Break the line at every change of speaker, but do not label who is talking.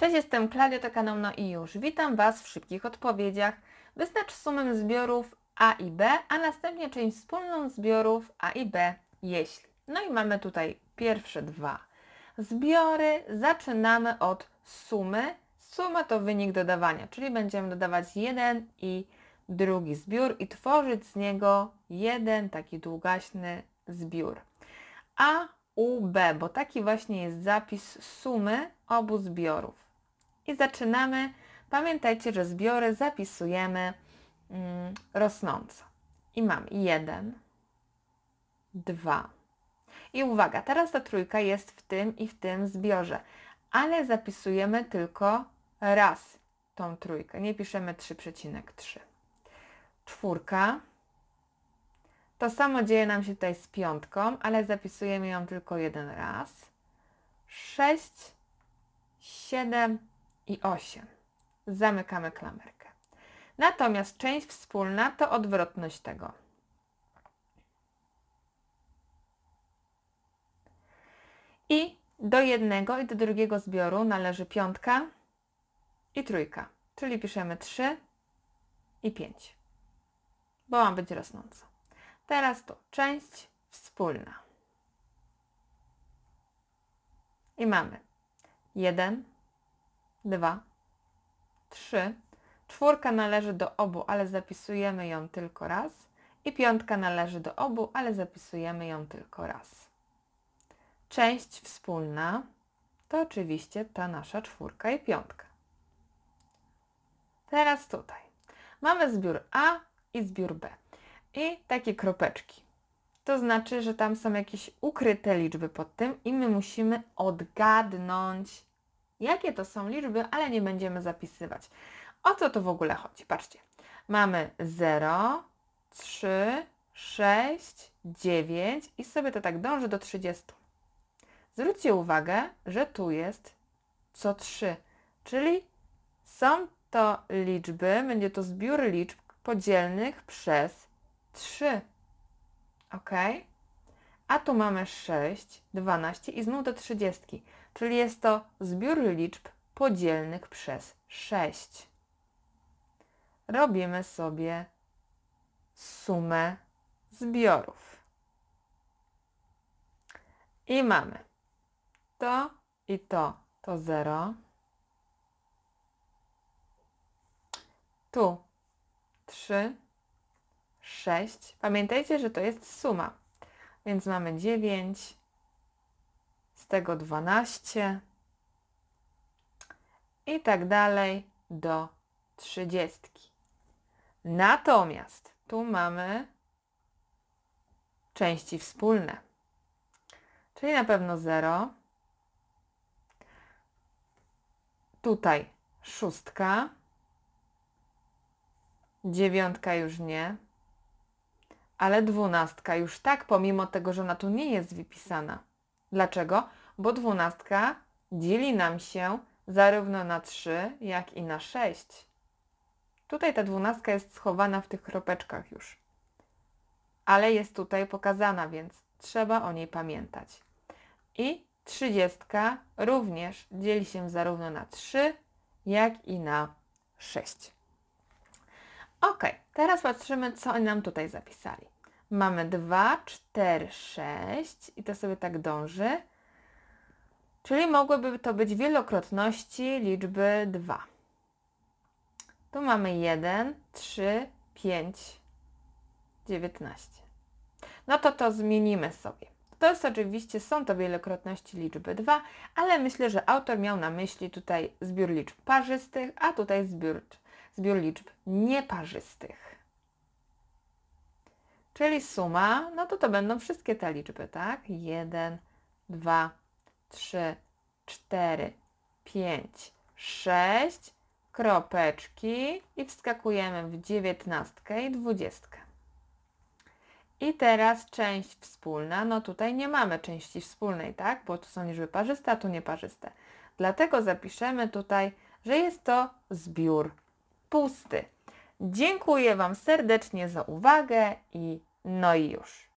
Cześć, jestem Klaudia, to No i już. Witam Was w szybkich odpowiedziach. Wyznacz sumę zbiorów A i B, a następnie część wspólną zbiorów A i B, jeśli. No i mamy tutaj pierwsze dwa. Zbiory zaczynamy od sumy. Suma to wynik dodawania, czyli będziemy dodawać jeden i drugi zbiór i tworzyć z niego jeden taki długaśny zbiór. A, U, B, bo taki właśnie jest zapis sumy obu zbiorów i zaczynamy. Pamiętajcie, że zbiory zapisujemy mm, rosnąco. I mam jeden, dwa. I uwaga, teraz ta trójka jest w tym i w tym zbiorze, ale zapisujemy tylko raz tą trójkę. Nie piszemy 3,3. Czwórka. To samo dzieje nam się tutaj z piątką, ale zapisujemy ją tylko jeden raz. 6, 7, i 8. Zamykamy klamerkę. Natomiast część wspólna to odwrotność tego. I do jednego i do drugiego zbioru należy piątka i trójka, czyli piszemy 3 i 5, bo ma być rosnąco. Teraz tu część wspólna. I mamy 1, dwa, trzy. Czwórka należy do obu, ale zapisujemy ją tylko raz. I piątka należy do obu, ale zapisujemy ją tylko raz. Część wspólna to oczywiście ta nasza czwórka i piątka. Teraz tutaj. Mamy zbiór A i zbiór B. I takie kropeczki. To znaczy, że tam są jakieś ukryte liczby pod tym i my musimy odgadnąć jakie to są liczby, ale nie będziemy zapisywać. O co to w ogóle chodzi? Patrzcie. Mamy 0, 3, 6, 9 i sobie to tak dąży do 30. Zwróćcie uwagę, że tu jest co 3, czyli są to liczby, będzie to zbiór liczb podzielnych przez 3. Ok? a tu mamy 6, 12 i znów do 30, czyli jest to zbiór liczb podzielnych przez 6. Robimy sobie sumę zbiorów. I mamy to i to, to 0. Tu 3, 6. Pamiętajcie, że to jest suma więc mamy 9, z tego 12 i tak dalej do 30. Natomiast tu mamy części wspólne, czyli na pewno 0. Tutaj szóstka, dziewiątka już nie, ale dwunastka już tak, pomimo tego, że ona tu nie jest wypisana. Dlaczego? Bo dwunastka dzieli nam się zarówno na 3, jak i na 6. Tutaj ta dwunastka jest schowana w tych kropeczkach już. Ale jest tutaj pokazana, więc trzeba o niej pamiętać. I trzydziestka również dzieli się zarówno na 3, jak i na 6. Ok, Teraz patrzymy, co oni nam tutaj zapisali. Mamy 2, 4, 6 i to sobie tak dąży. Czyli mogłyby to być wielokrotności liczby 2. Tu mamy 1, 3, 5, 19. No to to zmienimy sobie. To jest oczywiście, są to wielokrotności liczby 2, ale myślę, że autor miał na myśli tutaj zbiór liczb parzystych, a tutaj zbiór, zbiór liczb nieparzystych czyli suma, no to to będą wszystkie te liczby, tak? 1, 2, 3, 4, 5, 6, kropeczki i wskakujemy w dziewiętnastkę i dwudziestkę. I teraz część wspólna, no tutaj nie mamy części wspólnej, tak? Bo tu są liczby parzyste, a tu nieparzyste. Dlatego zapiszemy tutaj, że jest to zbiór pusty. Dziękuję Wam serdecznie za uwagę i no i już.